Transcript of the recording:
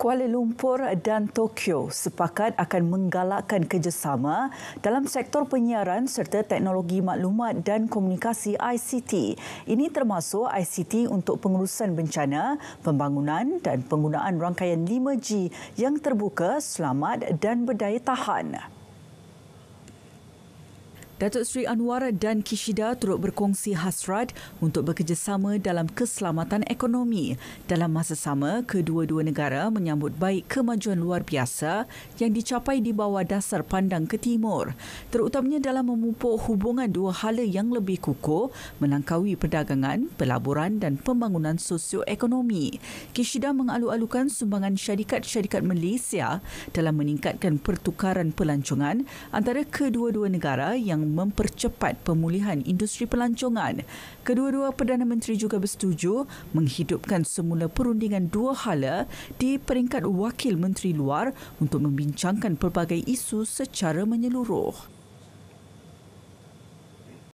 Kuala Lumpur dan Tokyo sepakat akan menggalakkan kerjasama dalam sektor penyiaran serta teknologi maklumat dan komunikasi ICT. Ini termasuk ICT untuk pengurusan bencana, pembangunan dan penggunaan rangkaian 5G yang terbuka, selamat dan berdaya tahan. Datuk Seri Anwar dan Kishida turut berkongsi hasrat untuk bekerjasama dalam keselamatan ekonomi. Dalam masa sama, kedua-dua negara menyambut baik kemajuan luar biasa yang dicapai di bawah dasar pandang ke timur. Terutamanya dalam memupuk hubungan dua hala yang lebih kukuh, melangkaui perdagangan, pelaburan dan pembangunan sosioekonomi. Kishida mengalu-alukan sumbangan syarikat-syarikat Malaysia dalam meningkatkan pertukaran pelancongan antara kedua-dua negara yang mempercepat pemulihan industri pelancongan. Kedua-dua Perdana Menteri juga bersetuju menghidupkan semula perundingan dua hala di peringkat wakil menteri luar untuk membincangkan pelbagai isu secara menyeluruh.